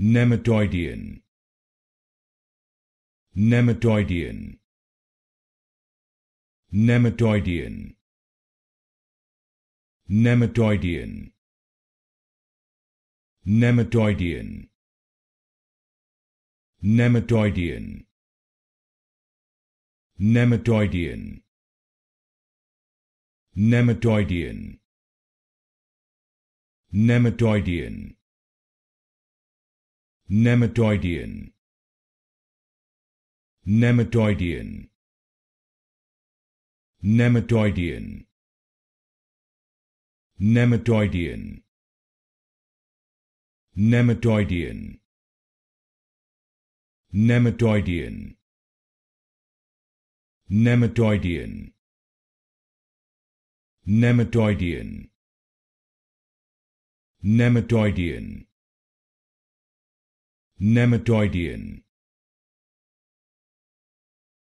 Nematoidian. Nematoidian. Nematoidian. Nematoidian. Nematoidian. Nematoidian. Nematoidian. Nematoidian. Nematoidian. Nematoidian. Nematoidian. Nematoidian. Nematoidian. Nematoidian. Nematoidian. Nematoidian. Nematoidian.